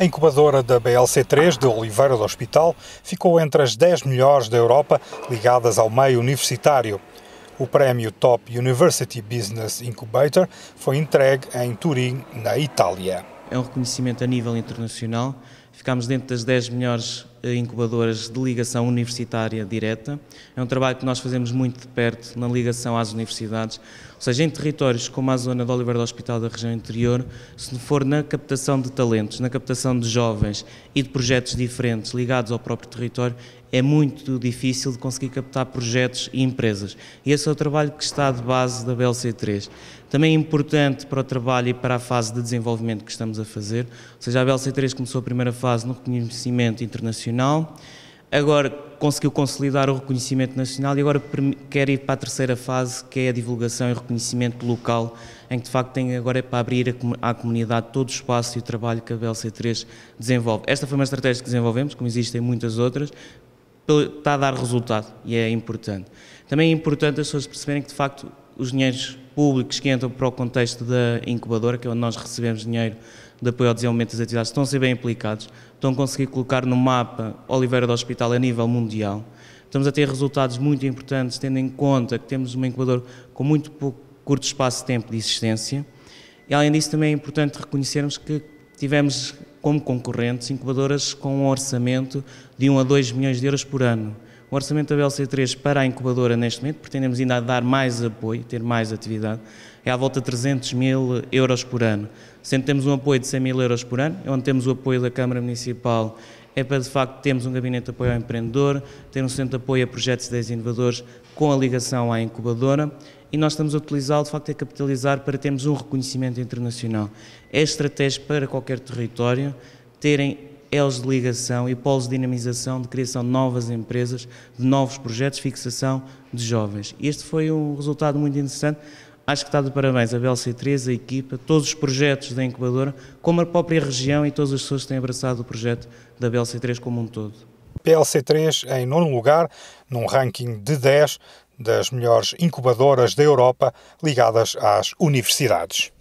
A incubadora da BLC3 de Oliveira do Hospital ficou entre as 10 melhores da Europa ligadas ao meio universitário. O prémio Top University Business Incubator foi entregue em Turim, na Itália. É um reconhecimento a nível internacional Ficámos dentro das 10 melhores eh, incubadoras de ligação universitária direta. É um trabalho que nós fazemos muito de perto na ligação às universidades, ou seja, em territórios como a zona de Oliver do Hospital da região interior, se for na captação de talentos, na captação de jovens e de projetos diferentes ligados ao próprio território, é muito difícil de conseguir captar projetos e empresas. E esse é o trabalho que está de base da BLC3. Também é importante para o trabalho e para a fase de desenvolvimento que estamos a fazer, ou seja, a BLC3 começou a primeira fase no reconhecimento internacional, agora conseguiu consolidar o reconhecimento nacional e agora quer ir para a terceira fase, que é a divulgação e reconhecimento local, em que de facto tem agora é para abrir à comunidade todo o espaço e o trabalho que a BLC3 desenvolve. Esta foi uma estratégia que desenvolvemos, como existem muitas outras, está a dar resultado e é importante. Também é importante as pessoas perceberem que de facto os dinheiros públicos que entram para o contexto da incubadora, que é onde nós recebemos dinheiro de apoio ao desenvolvimento das atividades, estão a ser bem aplicados, estão a conseguir colocar no mapa Oliveira do Hospital a nível mundial. Estamos a ter resultados muito importantes, tendo em conta que temos uma incubadora com muito pouco, curto espaço de tempo de existência. E, além disso, também é importante reconhecermos que tivemos como concorrentes incubadoras com um orçamento de 1 a 2 milhões de euros por ano. O orçamento da BLC3 para a incubadora, neste momento, pretendemos ainda dar mais apoio, ter mais atividade, é à volta de 300 mil euros por ano. Sendo que temos um apoio de 100 mil euros por ano, é onde temos o apoio da Câmara Municipal é para de facto termos um gabinete de apoio ao empreendedor, ter um centro de apoio a projetos de 10 inovadores com a ligação à incubadora e nós estamos a utilizá-lo de facto a é capitalizar para termos um reconhecimento internacional. É estratégia para qualquer território terem elos de ligação e polos de dinamização, de criação de novas empresas, de novos projetos, fixação de jovens. Este foi um resultado muito interessante. Acho que está de parabéns a BLC3, a equipa, todos os projetos da incubadora, como a própria região e todas as pessoas que têm abraçado o projeto da BLC3 como um todo. PLC3 em nono lugar, num ranking de 10 das melhores incubadoras da Europa ligadas às universidades.